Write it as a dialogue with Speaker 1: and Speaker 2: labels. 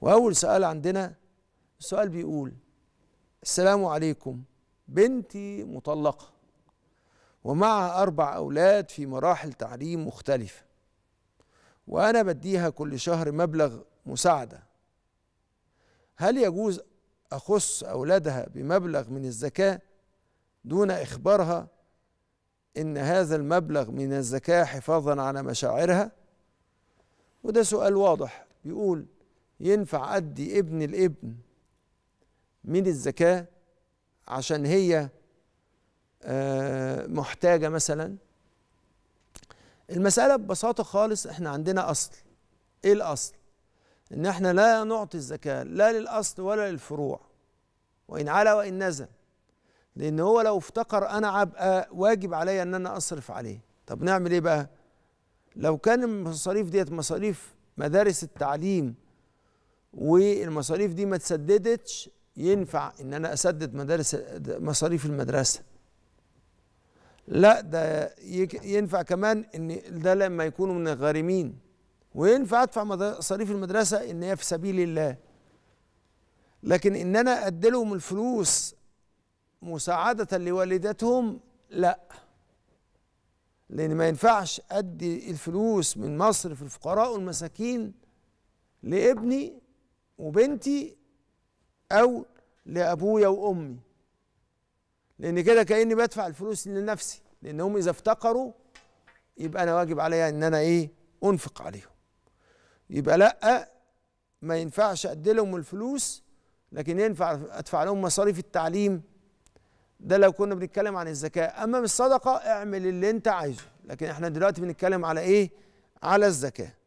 Speaker 1: واول سؤال عندنا السؤال بيقول السلام عليكم بنتي مطلقه ومعها اربع اولاد في مراحل تعليم مختلفه وانا بديها كل شهر مبلغ مساعده هل يجوز اخص اولادها بمبلغ من الزكاه دون اخبارها ان هذا المبلغ من الزكاه حفاظا على مشاعرها وده سؤال واضح بيقول ينفع أدي ابن الابن من الزكاة عشان هي آه، محتاجة مثلا المسألة ببساطة خالص احنا عندنا أصل ايه الأصل؟ ان احنا لا نعطي الزكاة لا للأصل ولا للفروع وإن علا وإن نزل لأن هو لو افتقر أنا عبقى واجب عليا إن أنا أصرف عليه طب نعمل إيه بقى؟ لو كان المصاريف ديت مصاريف مدارس التعليم والمصاريف دي ما تسددتش ينفع ان انا اسدد مدارس مصاريف المدرسه لا ده ينفع كمان ان ده لما يكونوا من الغارمين وينفع ادفع مصاريف المدرسه ان هي في سبيل الله لكن ان انا ادلهم الفلوس مساعده لوالدتهم لا لان ما ينفعش ادي الفلوس من مصر في الفقراء والمساكين لابني وبنتي او لابويا وامي لان كده كاني بدفع الفلوس لنفسي لانهم اذا افتقروا يبقى انا واجب عليا ان انا ايه انفق عليهم يبقى لا ما ينفعش ادي لهم الفلوس لكن ينفع ادفع لهم مصاريف التعليم ده لو كنا بنتكلم عن الزكاه اما بالصدقه اعمل اللي انت عايزه لكن احنا دلوقتي بنتكلم على ايه على الزكاه